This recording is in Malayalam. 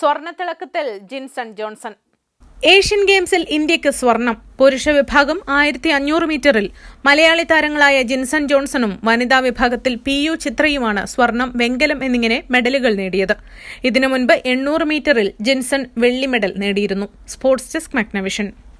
സ്വർണത്തിളക്കത്തിൽ ജിൻസൺ ജോൺസൺ ഏഷ്യൻ ഗെയിംസിൽ ഇന്ത്യക്ക് സ്വർണം പുരുഷ വിഭാഗം ആയിരത്തി അഞ്ഞൂറ് മീറ്ററിൽ മലയാളി താരങ്ങളായ ജിൻസൺ ജോൺസണും വനിതാ വിഭാഗത്തിൽ പി യു ചിത്രയുമാണ് സ്വർണം വെങ്കലം എന്നിങ്ങനെ മെഡലുകൾ നേടിയത് ഇതിനു മുൻപ് എണ്ണൂറ് മീറ്ററിൽ ജിൻസൺ വെള്ളി മെഡൽ നേടിയിരുന്നു സ്പോർട്സ് ഡെസ്ക് മഗ്നവിഷൻ